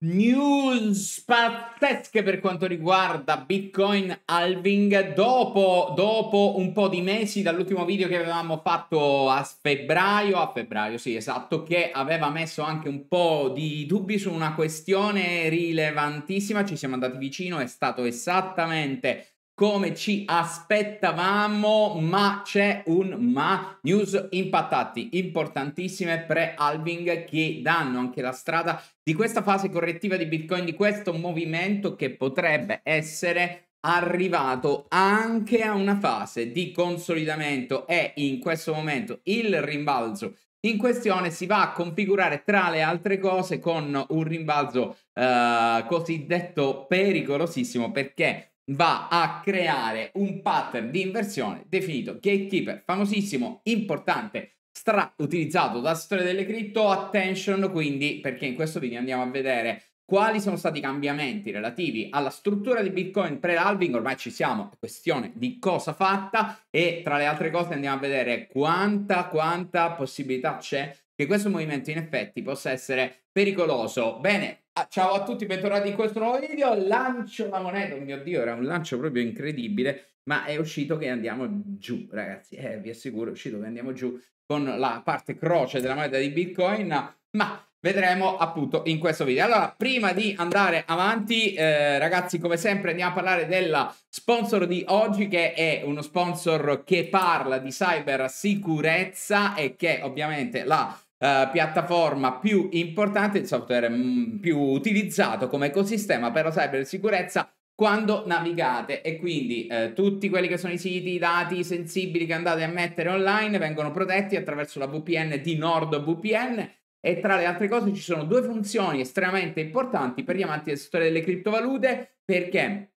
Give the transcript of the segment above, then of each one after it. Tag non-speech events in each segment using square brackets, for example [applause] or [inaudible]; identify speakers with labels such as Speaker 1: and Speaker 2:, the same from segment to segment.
Speaker 1: News pazzesche per quanto riguarda Bitcoin halving dopo, dopo, un po' di mesi dall'ultimo video che avevamo fatto a febbraio, a febbraio sì esatto, che aveva messo anche un po' di dubbi su una questione rilevantissima, ci siamo andati vicino, è stato esattamente come ci aspettavamo, ma c'è un ma. News impattati, importantissime pre-halving che danno anche la strada di questa fase correttiva di Bitcoin, di questo movimento che potrebbe essere arrivato anche a una fase di consolidamento e in questo momento il rimbalzo in questione si va a configurare tra le altre cose con un rimbalzo eh, cosiddetto pericolosissimo perché va a creare un pattern di inversione definito gatekeeper, famosissimo, importante, stra utilizzato dalla storia delle cripto, attention quindi perché in questo video andiamo a vedere quali sono stati i cambiamenti relativi alla struttura di Bitcoin pre-halving, ormai ci siamo, questione di cosa fatta e tra le altre cose andiamo a vedere quanta, quanta possibilità c'è che questo movimento in effetti possa essere pericoloso. Bene, Ah, ciao a tutti, bentornati in questo nuovo video. Lancio la moneta, oh mio dio, era un lancio proprio incredibile, ma è uscito che andiamo giù, ragazzi. Eh, vi assicuro, è uscito che andiamo giù con la parte croce della moneta di Bitcoin, ma vedremo appunto in questo video. Allora, prima di andare avanti, eh, ragazzi, come sempre andiamo a parlare della sponsor di oggi che è uno sponsor che parla di cybersicurezza e che ovviamente la Uh, piattaforma più importante, il software mm, più utilizzato come ecosistema per la cybersicurezza quando navigate e quindi eh, tutti quelli che sono i siti, i dati sensibili che andate a mettere online vengono protetti attraverso la VPN di NordVPN e tra le altre cose ci sono due funzioni estremamente importanti per gli amanti del settore delle criptovalute perché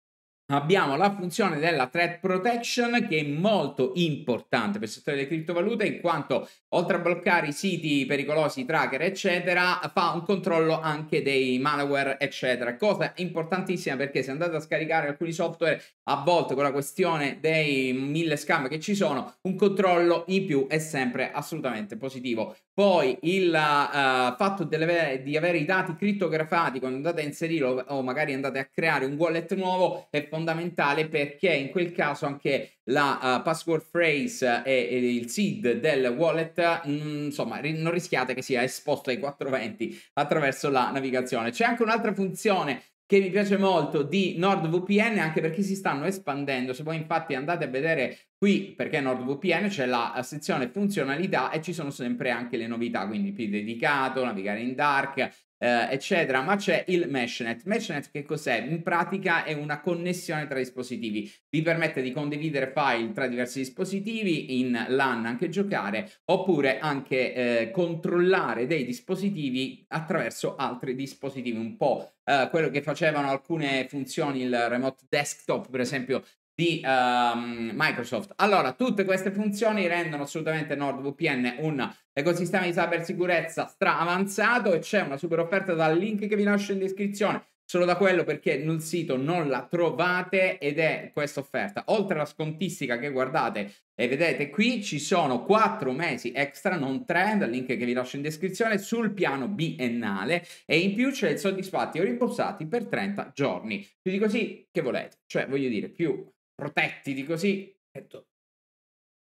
Speaker 1: abbiamo la funzione della threat protection che è molto importante per il settore delle criptovalute in quanto oltre a bloccare i siti pericolosi, tracker eccetera fa un controllo anche dei malware eccetera cosa importantissima perché se andate a scaricare alcuni software a volte con la questione dei mille scam che ci sono un controllo in più è sempre assolutamente positivo poi il uh, fatto delle, di avere i dati crittografati quando andate a inserirlo o magari andate a creare un wallet nuovo è fondamentale fondamentale perché in quel caso anche la uh, password phrase e, e, il seed del wallet, mh, mm, insomma, ri- non rischiate che sia esposto ai 420 attraverso la navigazione. C'è anche un'altra funzione che mi piace molto di NordVPN anche perché si stanno espandendo. Se voi infatti andate a vedere qui perché NordVPN c'è la eh, sezione funzionalità e ci sono sempre anche le novità, quindi più dedicato, navigare in dark, eh, eccetera, ma c'è il meshnet. Meshnet che cos'è? In pratica è una connessione tra dispositivi, vi permette di condividere file tra diversi dispositivi, in LAN anche giocare, oppure anche eh, controllare dei dispositivi attraverso altri dispositivi, un po' Uh, quello che facevano alcune funzioni il remote desktop, per esempio di um, Microsoft. Allora, tutte queste funzioni rendono assolutamente NordVPN un ecosistema di cybersicurezza stra avanzato e c'è una super offerta dal link che vi lascio in descrizione solo da quello perché nel sito non la trovate ed è questa offerta. Oltre alla scontistica che guardate e vedete qui ci sono 4 mesi extra, non 3, dal link che vi lascio in descrizione, sul piano biennale e in più c'è il soddisfatti o rimborsati per 30 giorni. Più di così che volete, cioè voglio dire più protetti di così, detto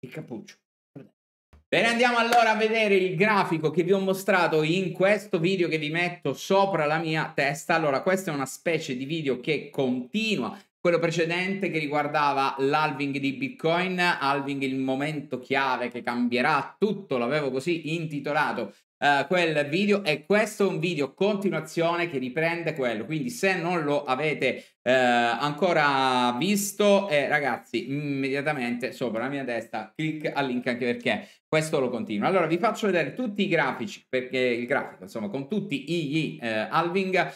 Speaker 1: il cappuccio. Bene, andiamo allora a vedere il grafico che vi ho mostrato in questo video che vi metto sopra la mia testa. Allora, questa è una specie di video che continua quello precedente che riguardava l'halving di Bitcoin, halving il momento chiave che cambierà tutto, l'avevo così intitolato Uh, quel video e questo è un video continuazione che riprende quello quindi se non lo avete uh, ancora visto eh, ragazzi immediatamente sopra la mia testa clic al link anche perché questo lo continua allora vi faccio vedere tutti i grafici perché il grafico insomma con tutti gli uh, eh, halving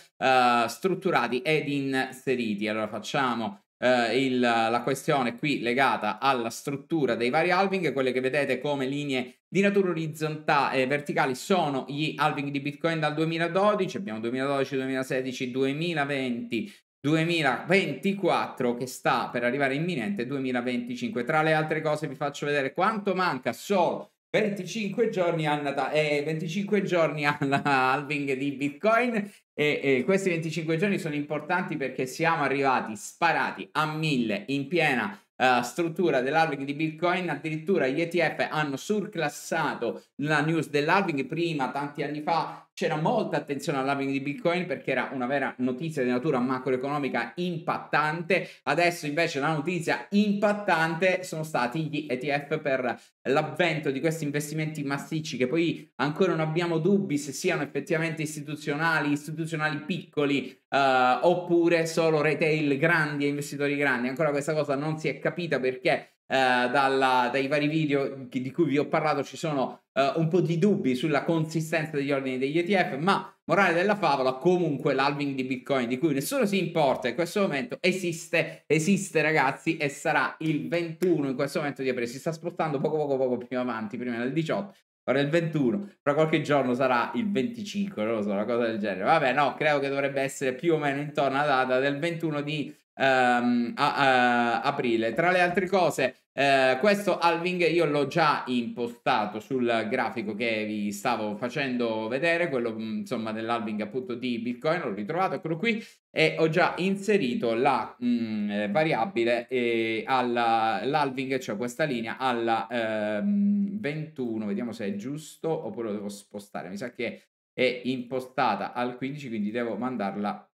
Speaker 1: strutturati ed inseriti allora facciamo eh, il, la questione qui legata alla struttura dei vari halving, quelle che vedete come linee di natura orizzontale e eh, verticali sono gli halving di Bitcoin dal 2012, abbiamo 2012, 2016, 2020, 2024 che sta per arrivare imminente, 2025. Tra le altre cose vi faccio vedere quanto manca solo 25 giorni, Nata- eh, 25 giorni [laughs] alla halving di Bitcoin e, e, questi 25 giorni sono importanti perché siamo arrivati sparati a 1000 in piena uh, struttura dell'halving di Bitcoin, addirittura gli ETF hanno surclassato la news dell'halving prima tanti anni fa c'era molta attenzione all'avving di Bitcoin perché era una vera notizia di natura macroeconomica impattante. Adesso invece la notizia impattante sono stati gli ETF per l'avvento di questi investimenti massicci che poi ancora non abbiamo dubbi se siano effettivamente istituzionali, istituzionali piccoli eh, oppure solo retail grandi e investitori grandi. Ancora questa cosa non si è capita perché eh, dalla, dai vari video di cui vi ho parlato ci sono eh, un po' di dubbi sulla consistenza degli ordini degli ETF, ma morale della favola, comunque l'alving di Bitcoin di cui nessuno si importa in questo momento esiste, esiste ragazzi e sarà il 21 in questo momento di aprile, si sta spostando poco poco poco più avanti, prima del 18, ora il 21, fra qualche giorno sarà il 25, non lo so, una cosa del genere, vabbè no, credo che dovrebbe essere più o meno intorno alla data del 21 di ehm, a, a, aprile. Tra le altre cose, eh, questo halving io l'ho già impostato sul grafico che vi stavo facendo vedere, quello mm, insomma dell'halving appunto di Bitcoin, l'ho ritrovato, eccolo qui, e ho già inserito la mh, mm, eh, variabile eh, all'halving, cioè questa linea, alla eh, 21, vediamo se è giusto oppure lo devo spostare, mi sa che è impostata al 15, quindi devo mandarla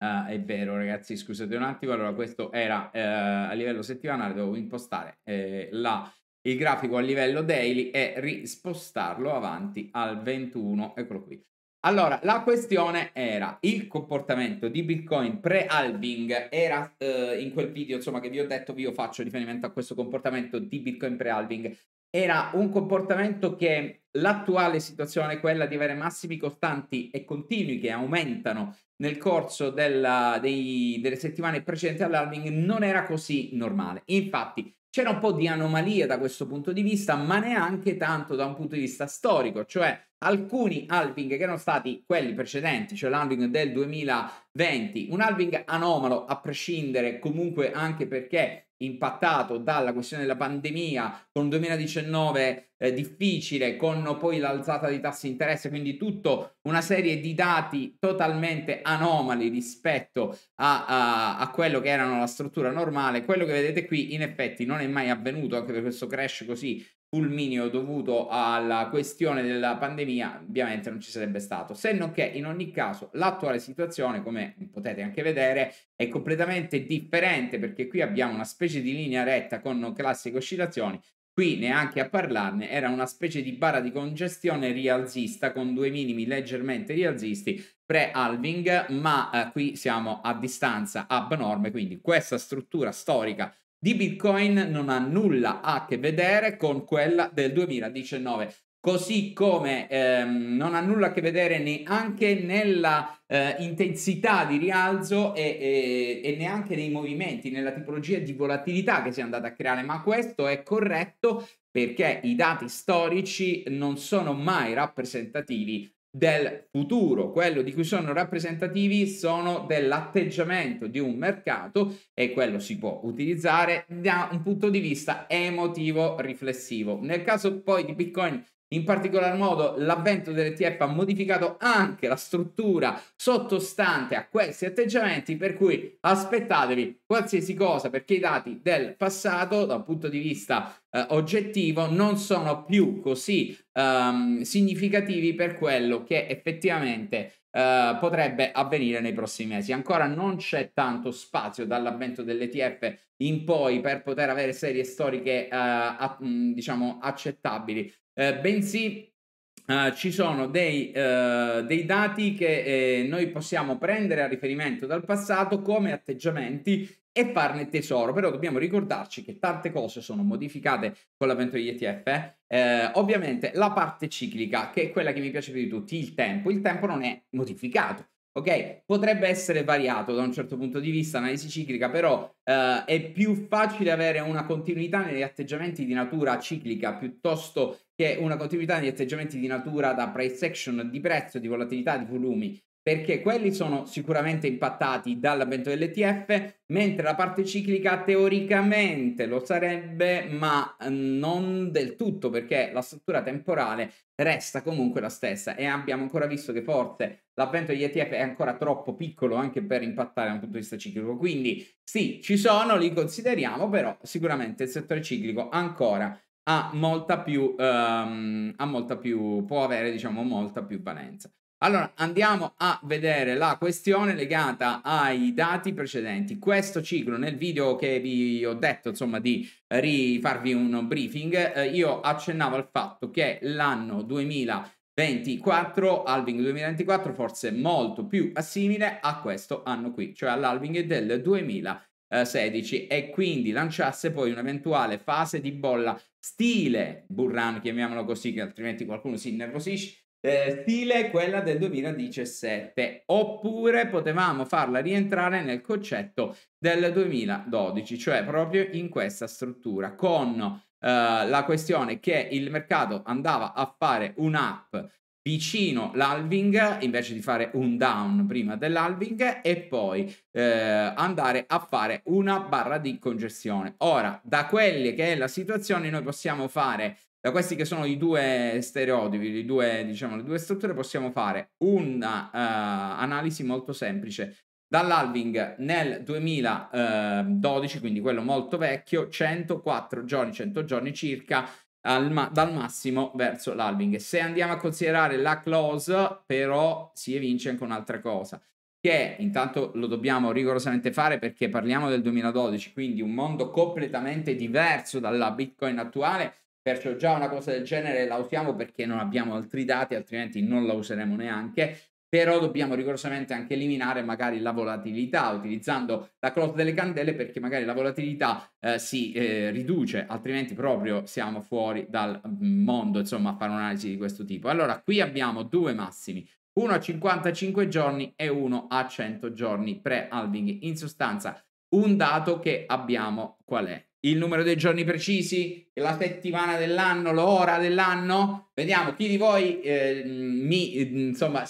Speaker 1: Uh, è vero, ragazzi, scusate un attimo. Allora, questo era eh, a livello settimanale, dovevo impostare eh, la, il grafico a livello daily e rispostarlo avanti al 21. Eccolo qui. Allora, la questione era il comportamento di Bitcoin pre-halving. Era eh, in quel video, insomma, che vi ho detto, vi faccio riferimento a questo comportamento di Bitcoin pre-halving era un comportamento che l'attuale situazione è quella di avere massimi costanti e continui che aumentano nel corso della, dei, delle settimane precedenti all'alving non era così normale. Infatti c'era un po' di anomalia da questo punto di vista, ma neanche tanto da un punto di vista storico, cioè alcuni halving che erano stati quelli precedenti, cioè l'halving del 2020, un halving anomalo a prescindere comunque anche perché impattato dalla questione della pandemia, con 2019 eh, difficile, con poi l'alzata di tassi di interesse, quindi tutta una serie di dati totalmente anomali rispetto a, a, a, quello che erano la struttura normale. Quello che vedete qui in effetti non è mai avvenuto, anche per questo crash così fulmineo dovuto alla questione della pandemia, ovviamente non ci sarebbe stato. Se non che in ogni caso l'attuale situazione, come potete anche vedere, è completamente differente perché qui abbiamo una specie di linea retta con classiche oscillazioni Qui neanche a parlarne, era una specie di bara di congestione rialzista con due minimi leggermente rialzisti pre-halving, ma eh, qui siamo a distanza abnorme, quindi questa struttura storica di Bitcoin non ha nulla a che vedere con quella del 2019 così come ehm, non ha nulla a che vedere neanche nella eh, intensità di rialzo e, e, e, neanche nei movimenti, nella tipologia di volatilità che si è andata a creare, ma questo è corretto perché i dati storici non sono mai rappresentativi del futuro, quello di cui sono rappresentativi sono dell'atteggiamento di un mercato e quello si può utilizzare da un punto di vista emotivo riflessivo. Nel caso poi di Bitcoin in particolar modo, l'avvento dell'ETF ha modificato anche la struttura sottostante a questi atteggiamenti, per cui aspettatevi qualsiasi cosa perché i dati del passato, da un punto di vista eh, oggettivo non sono più così ehm, significativi per quello che effettivamente eh, potrebbe avvenire nei prossimi mesi. Ancora non c'è tanto spazio dall'avvento dell'ETF in poi per poter avere serie storiche eh, a, diciamo accettabili, eh, bensì Uh, ci sono mm. dei, uh, dei dati che eh, noi possiamo prendere a riferimento dal passato come atteggiamenti e farne tesoro, però dobbiamo ricordarci che tante cose sono modificate con l'avvento degli ETF. Eh? Eh, ovviamente la parte ciclica, che è quella che mi piace più di tutti, il tempo, il tempo non è modificato. Ok, potrebbe essere variato da un certo punto di vista, analisi ciclica, però eh, è più facile avere una continuità negli atteggiamenti di natura ciclica piuttosto che una continuità negli atteggiamenti di natura da price action, di prezzo, di volatilità, di volumi perché quelli sono sicuramente impattati dall'avvento dell'ETF, mentre la parte ciclica teoricamente lo sarebbe, ma eh, non del tutto, perché la struttura temporale resta comunque la stessa e abbiamo ancora visto che forse l'avvento degli ETF è ancora troppo piccolo anche per impattare da un punto di vista ciclico. Quindi sì, ci sono, li consideriamo, però sicuramente il settore ciclico ancora ha molta più, um, ha molta più può avere diciamo molta più valenza. Allora andiamo a vedere la questione legata ai dati precedenti. Questo ciclo, nel video che vi ho detto, insomma, di rifarvi un briefing, eh, io accennavo al fatto che l'anno 2024, Alving 2024, forse molto più simile a questo anno qui, cioè all'Alving del 2016 e quindi lanciasse poi un'eventuale fase di bolla stile Burran, chiamiamolo così, che altrimenti qualcuno si innervosisce eh, stile quella del 2017 oppure potevamo farla rientrare nel concetto del 2012 cioè proprio in questa struttura con eh, la questione che il mercato andava a fare un'app vicino l'alving invece di fare un down prima dell'alving e poi eh, andare a fare una barra di congestione ora da quelle che è la situazione noi possiamo fare da questi che sono i due stereotipi, i due, diciamo, le due strutture, possiamo fare un'analisi eh, uh, molto semplice. Dall'Alving nel 2012, quindi quello molto vecchio, 104 giorni, 100 giorni circa, ma- dal massimo verso l'Alving. Se andiamo a considerare la close, però si evince anche un'altra cosa, che intanto lo dobbiamo rigorosamente fare perché parliamo del 2012, quindi un mondo completamente diverso dalla Bitcoin attuale Perciò già una cosa del genere la usiamo perché non abbiamo altri dati, altrimenti non la useremo neanche però dobbiamo rigorosamente anche eliminare magari la volatilità utilizzando la cloth delle candele perché magari la volatilità eh, si eh, riduce altrimenti proprio siamo fuori dal mm, mondo insomma a fare un'analisi di questo tipo allora qui abbiamo due massimi uno a 55 giorni e uno a 100 giorni pre-halving in sostanza un dato che abbiamo qual è il numero dei giorni precisi, la settimana dell'anno, l'ora dell'anno. Vediamo chi di voi eh, mi insomma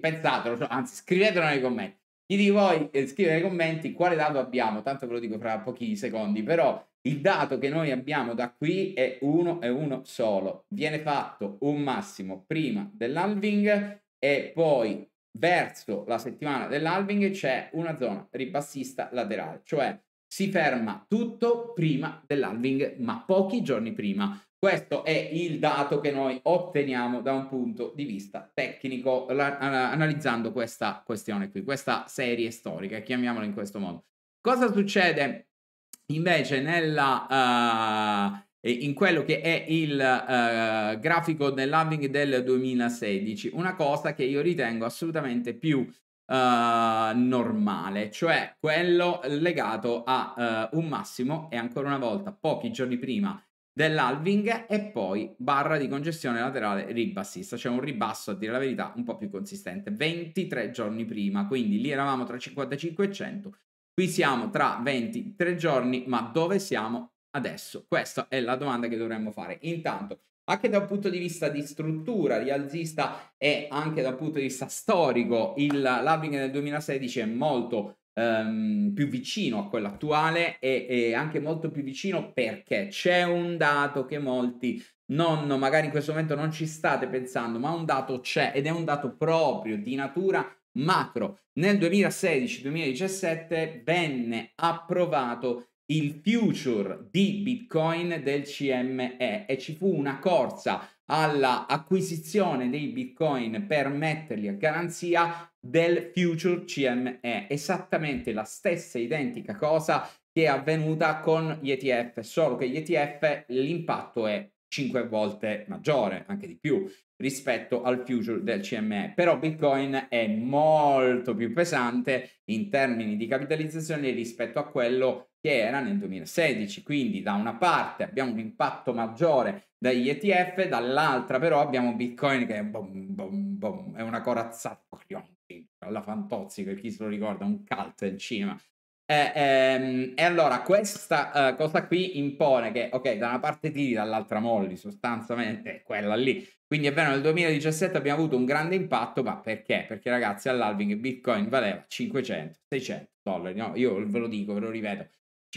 Speaker 1: pensatelo, anzi scrivetelo nei commenti. Chi di voi eh, scrive nei commenti quale dato abbiamo, tanto ve lo dico fra pochi secondi, però il dato che noi abbiamo da qui è uno e uno solo. Viene fatto un massimo prima dell'alving e poi verso la settimana dell'alving c'è una zona ribassista laterale, cioè si ferma tutto prima dell'halving, ma pochi giorni prima. Questo è il dato che noi otteniamo da un punto di vista tecnico, la, analizzando questa questione qui, questa serie storica, chiamiamola in questo modo. Cosa succede invece nella, uh, in quello che è il uh, grafico dell'halving del 2016? Una cosa che io ritengo assolutamente più uh, normale, cioè quello legato a uh, un massimo e ancora una volta pochi giorni prima dell'alving e poi barra di congestione laterale ribassista, cioè un ribasso a dire la verità un po' più consistente, 23 giorni prima, quindi lì eravamo tra 55 e 100, qui siamo tra 23 giorni, ma dove siamo adesso? Questa è la domanda che dovremmo fare. Intanto anche dal punto di vista di struttura rialzista e anche dal punto di vista storico, il Labring del 2016 è molto ehm, più vicino a quello attuale e, e anche molto più vicino perché c'è un dato che molti non, magari in questo momento non ci state pensando, ma un dato c'è ed è un dato proprio di natura macro. Nel 2016-2017 venne approvato il future di Bitcoin del CME e ci fu una corsa alla acquisizione dei Bitcoin per metterli a garanzia del future CME, esattamente la stessa identica cosa che è avvenuta con gli ETF, solo che gli ETF l'impatto è 5 volte maggiore, anche di più, rispetto al future del CME. Però Bitcoin è molto più pesante in termini di capitalizzazione rispetto a quello che era nel 2016. Quindi da una parte abbiamo un impatto maggiore dagli ETF, dall'altra però abbiamo Bitcoin che è, boom, boom, boom, è una corazzata alla fantozzi per chi se lo ricorda, un cult in cinema. Eh, ehm, e allora questa eh, cosa qui impone che, ok, da una parte tiri, dall'altra molli, sostanzialmente è quella lì. Quindi è vero, nel 2017 abbiamo avuto un grande impatto, ma perché? Perché ragazzi all'alving Bitcoin valeva 500, 600 dollari, no? Io ve lo dico, ve lo ripeto,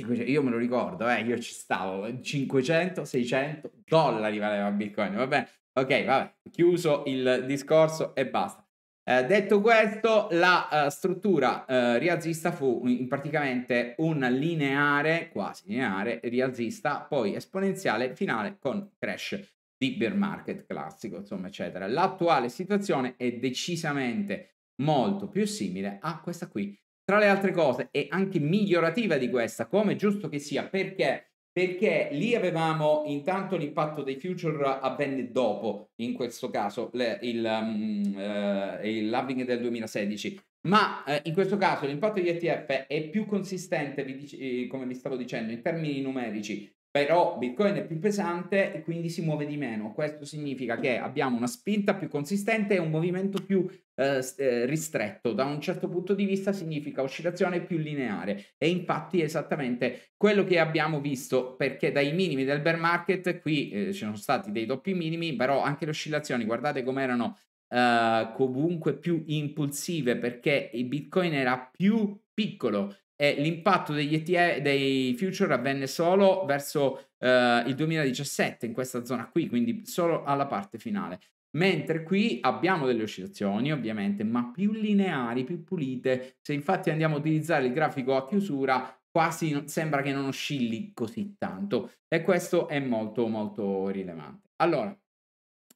Speaker 1: 500, io me lo ricordo, eh, io ci stavo, 500, 600 dollari valeva Bitcoin, va bene? ok, vabbè, chiuso il discorso e basta. Eh, detto questo, la uh, struttura uh, rialzista fu in, praticamente un lineare, quasi lineare, rialzista, poi esponenziale, finale con crash di bear market classico, insomma, eccetera. L'attuale situazione è decisamente molto più simile a questa qui tra le altre cose, è anche migliorativa di questa, come giusto che sia, perché perché lì avevamo intanto l'impatto dei future avvenne dopo, in questo caso le, il, um, eh, il halving del 2016, ma eh, in questo caso l'impatto di ETF è più consistente, vi dice, eh, come vi stavo dicendo, in termini numerici però Bitcoin è più pesante e quindi si muove di meno. Questo significa che abbiamo una spinta più consistente e un movimento più eh, eh, ristretto. Da un certo punto di vista significa oscillazione più lineare. E infatti è esattamente quello che abbiamo visto, perché dai minimi del bear market, qui eh, ci sono stati dei doppi minimi, però anche le oscillazioni, guardate come erano eh, comunque più impulsive, perché il Bitcoin era più piccolo e l'impatto degli ETF, dei future avvenne solo verso eh, il 2017 in questa zona qui, quindi solo alla parte finale. Mentre qui abbiamo delle oscillazioni ovviamente, ma più lineari, più pulite. Se infatti andiamo a utilizzare il grafico a chiusura, quasi non, sembra che non oscilli così tanto e questo è molto molto rilevante. Allora,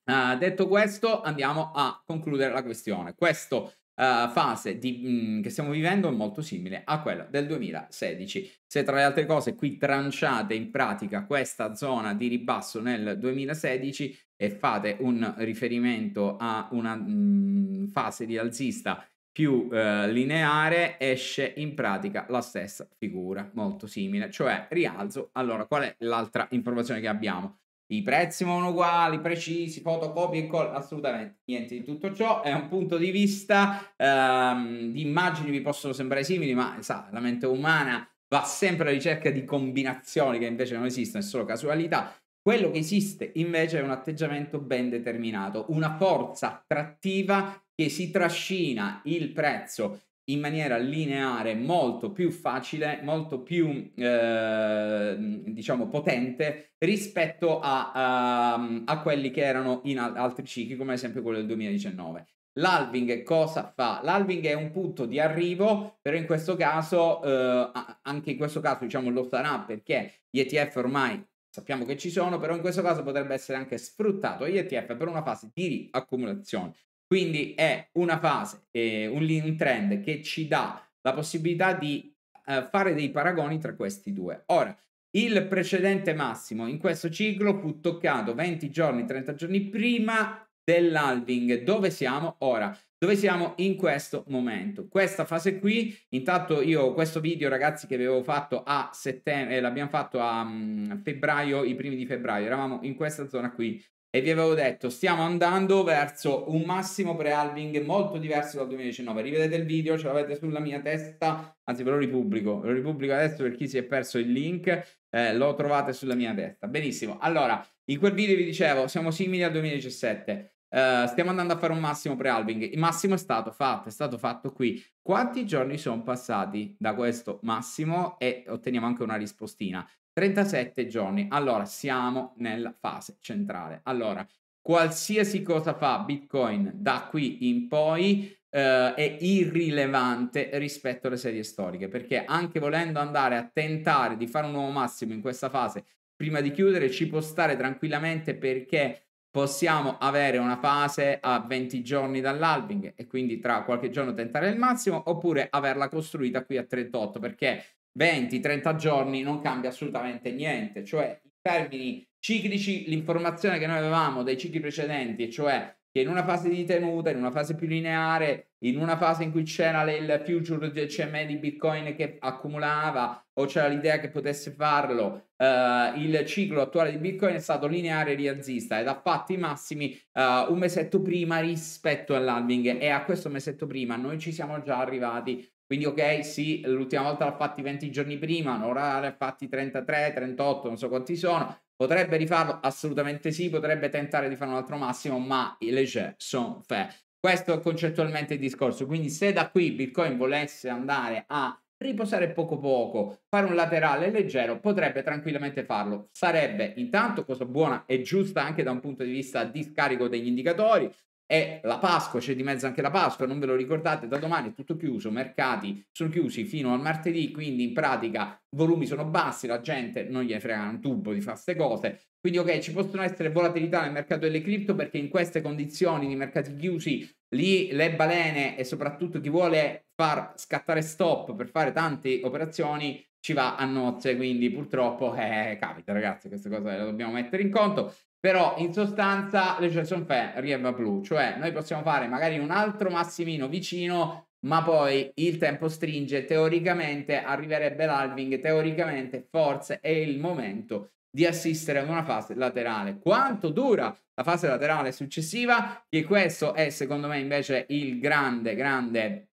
Speaker 1: eh, detto questo, andiamo a concludere la questione. Questo eh, fase di, mh, mm, che stiamo vivendo è molto simile a quella del 2016. Se tra le altre cose qui tranciate in pratica questa zona di ribasso nel 2016 e fate un riferimento a una mh, mm, fase di alzista più eh, lineare esce in pratica la stessa figura molto simile cioè rialzo allora qual è l'altra informazione che abbiamo i prezzi sono uguali, precisi, fotocopie e col- assolutamente niente di tutto ciò, è un punto di vista, ehm, di immagini vi possono sembrare simili, ma sa, la mente umana va sempre alla ricerca di combinazioni che invece non esistono, è solo casualità. Quello che esiste invece è un atteggiamento ben determinato, una forza attrattiva che si trascina il prezzo in maniera lineare molto più facile, molto più eh, diciamo potente rispetto a, a, ehm, a, quelli che erano in altri cicli come ad esempio quello del 2019. L'alving cosa fa? L'alving è un punto di arrivo, però in questo caso, eh, anche in questo caso diciamo lo sarà perché gli ETF ormai sappiamo che ci sono, però in questo caso potrebbe essere anche sfruttato gli ETF per una fase di riaccumulazione. Quindi è una fase, eh, un, un, trend che ci dà la possibilità di eh, fare dei paragoni tra questi due. Ora, il precedente massimo in questo ciclo fu toccato 20 giorni, 30 giorni prima dell'alving. Dove siamo ora? Dove siamo in questo momento? Questa fase qui, intanto io questo video ragazzi che avevo fatto a settembre, eh, l'abbiamo fatto a um, febbraio, i primi di febbraio, eravamo in questa zona qui e vi avevo detto stiamo andando verso un massimo pre-halving molto diverso dal 2019 rivedete il video ce l'avete sulla mia testa anzi ve lo ripubblico ve lo ripubblico adesso per chi si è perso il link eh, lo trovate sulla mia testa benissimo allora in quel video vi dicevo siamo simili al 2017 eh, stiamo andando a fare un massimo pre-halving il massimo è stato fatto è stato fatto qui quanti giorni sono passati da questo massimo e otteniamo anche una rispostina 37 giorni. Allora, siamo nella fase centrale. Allora, qualsiasi cosa fa Bitcoin da qui in poi eh, è irrilevante rispetto alle serie storiche, perché anche volendo andare a tentare di fare un nuovo massimo in questa fase, prima di chiudere, ci può stare tranquillamente perché possiamo avere una fase a 20 giorni dall'alving e quindi tra qualche giorno tentare il massimo oppure averla costruita qui a 38 perché 20-30 giorni non cambia assolutamente niente, cioè in termini ciclici l'informazione che noi avevamo dai cicli precedenti, cioè che in una fase di tenuta, in una fase più lineare, in una fase in cui c'era il future CME di Bitcoin che accumulava o c'era l'idea che potesse farlo, eh, il ciclo attuale di Bitcoin è stato lineare e rialzista ed ha fatto i massimi eh, un mesetto prima rispetto all'halving e a questo mesetto prima noi ci siamo già arrivati quindi ok, sì, l'ultima volta l'ha fatti 20 giorni prima, ora l'ha fatti 33, 38, non so quanti sono. Potrebbe rifarlo? Assolutamente sì, potrebbe tentare di fare un altro massimo, ma le jeux sono faits. Questo è concettualmente il discorso. Quindi se da qui Bitcoin volesse andare a riposare poco poco, fare un laterale leggero, potrebbe tranquillamente farlo. Sarebbe intanto cosa buona e giusta anche da un punto di vista di scarico degli indicatori, è la Pasqua, c'è di mezzo anche la Pasqua, non ve lo ricordate, da domani è tutto chiuso, i mercati sono chiusi fino al martedì, quindi in pratica i volumi sono bassi, la gente non gli frega un tubo di fare queste cose. Quindi ok, ci possono essere volatilità nel mercato delle cripto perché in queste condizioni di mercati chiusi lì le balene e soprattutto chi vuole far scattare stop per fare tante operazioni ci va a nozze, quindi purtroppo eh, capita ragazzi, questa cosa la dobbiamo mettere in conto. Però in sostanza le cose sono rieva blu, cioè noi possiamo fare magari un altro massimino vicino, ma poi il tempo stringe, teoricamente arriverebbe l'alving, teoricamente forse è il momento di assistere ad una fase laterale. Quanto dura la fase laterale successiva? Che questo è secondo me invece il grande, grande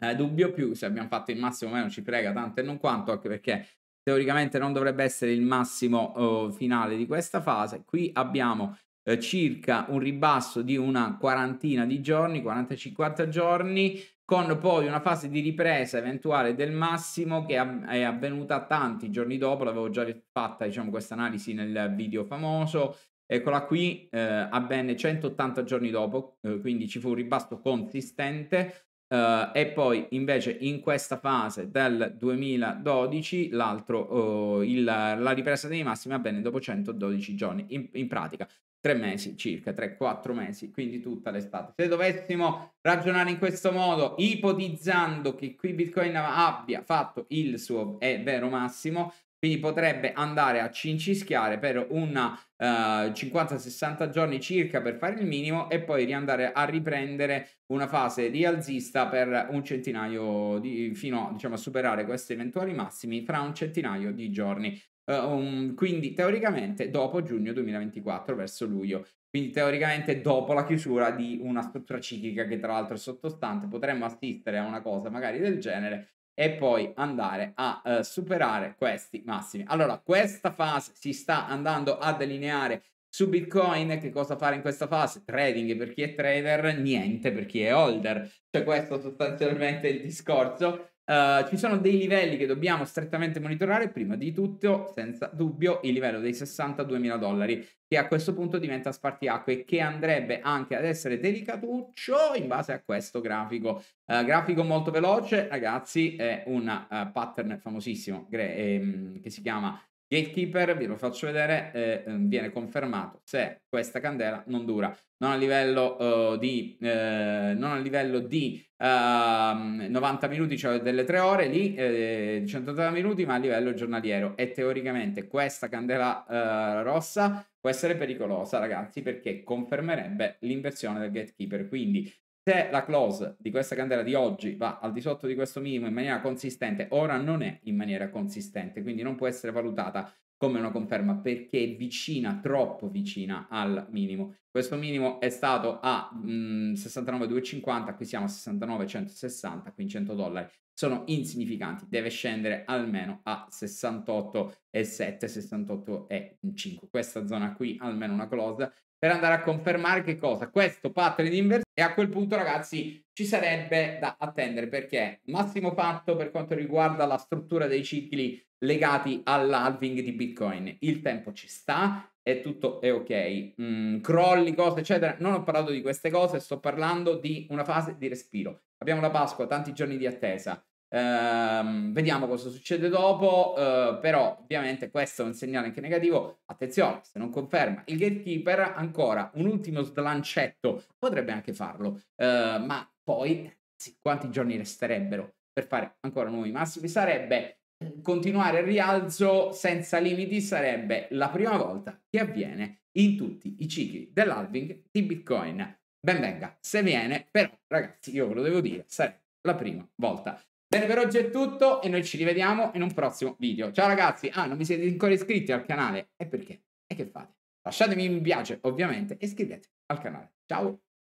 Speaker 1: eh, dubbio più se abbiamo fatto il massimo o meno ci prega tanto e non quanto, anche perché teoricamente non dovrebbe essere il massimo eh, finale di questa fase. Qui abbiamo eh, circa un ribasso di una quarantina di giorni, 40-50 giorni, con poi una fase di ripresa eventuale del massimo che è avvenuta tanti giorni dopo, l'avevo già fatta diciamo, questa analisi nel video famoso, eccola qui, eh, avvenne 180 giorni dopo, eh, quindi ci fu un ribasso consistente Uh, e poi invece in questa fase del 2012 l'altro, uh, il, la ripresa dei massimi avvenne dopo 112 giorni, in, in pratica tre mesi circa, 3-4 mesi, quindi tutta l'estate. Se dovessimo ragionare in questo modo, ipotizzando che qui Bitcoin abbia fatto il suo è vero massimo, quindi potrebbe andare a cincischiare per una uh, eh, 50-60 giorni circa per fare il minimo e poi riandare a riprendere una fase rialzista per un centinaio di, fino diciamo, a superare questi eventuali massimi fra un centinaio di giorni. Uh, um, quindi teoricamente dopo giugno 2024 verso luglio quindi teoricamente dopo la chiusura di una struttura ciclica che tra l'altro è sottostante potremmo assistere a una cosa magari del genere e poi andare a eh, superare questi massimi. Allora, questa fase si sta andando a delineare su Bitcoin, che cosa fare in questa fase? Trading per chi è trader, niente per chi è holder. Cioè questo sostanzialmente è il discorso. Uh, ci sono dei livelli che dobbiamo strettamente monitorare, prima di tutto, senza dubbio, il livello dei 62.000 dollari, che a questo punto diventa spartiacque e che andrebbe anche ad essere delicatuccio in base a questo grafico. Uh, grafico molto veloce, ragazzi, è un uh, pattern famosissimo gre- ehm, che si chiama Gatekeeper, vi lo faccio vedere, eh, ehm, viene confermato se questa candela non dura, non a livello uh, di, eh, non a livello di uh, ehm, 90 minuti, cioè delle 3 ore, lì eh, 180 minuti, ma a livello giornaliero. E teoricamente questa candela uh, rossa può essere pericolosa, ragazzi, perché confermerebbe l'inversione del gatekeeper. Quindi se la close di questa candela di oggi va al di sotto di questo minimo in maniera consistente, ora non è in maniera consistente, quindi non può essere valutata come una conferma perché è vicina, troppo vicina al minimo. Questo minimo è stato a 69,250, mm, qui siamo a 69,160, qui 100 dollari sono insignificanti, deve scendere almeno a 68,7, 68,5. Questa zona qui almeno una close per andare a confermare che cosa? Questo pattern di inverso e a quel punto ragazzi ci sarebbe da attendere perché massimo fatto per quanto riguarda la struttura dei cicli legati all'halving di Bitcoin, il tempo ci sta e tutto è ok, mm, crolli, cose eccetera, non ho parlato di queste cose, sto parlando di una fase di respiro. Abbiamo la Pasqua, tanti giorni di attesa, Ehm, vediamo cosa succede dopo, eh, però ovviamente questo è un segnale anche negativo. Attenzione, se non conferma il gatekeeper, ancora un ultimo slancetto, potrebbe anche farlo, eh, ma poi sì, quanti giorni resterebbero per fare ancora nuovi massimi? Sarebbe continuare il rialzo senza limiti, sarebbe la prima volta che avviene in tutti i cicli dell'halving di Bitcoin. Ben venga, se viene, però ragazzi, io ve lo devo dire, sarebbe la prima volta. Bene, per oggi è tutto e noi ci rivediamo in un prossimo video. Ciao ragazzi! Ah, non vi siete ancora iscritti al canale? E perché? E che fate? Lasciatemi un mi piace, ovviamente, e iscrivetevi al canale. Ciao!